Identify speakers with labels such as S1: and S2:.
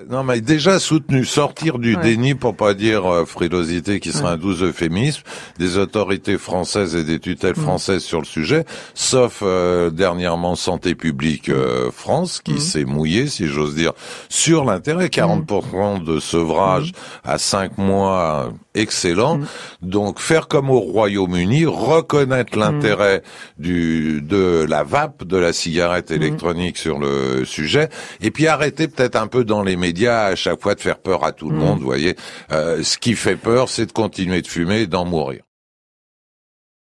S1: Euh, non, mais déjà soutenu, sortir du déni pour pas dire euh, frilosité qui serait un doux euphémisme, des autorités françaises et des tutelles françaises sur le sujet, sauf euh, dernièrement Santé publique France qui s'est mouillé, si j'ose dire, sur l'intérêt. 40% de sevrage à 5 mois, excellent. Donc faire comme au Royaume-Uni, reconnaître l'intérêt du de la vape, de la cigarette électronique sur le sujet, et puis arrêter peut-être un peu dans les médias à chaque fois de faire peur à tout le monde, mm. vous voyez. Euh, ce qui fait peur, c'est de continuer de fumer
S2: et d'en mourir.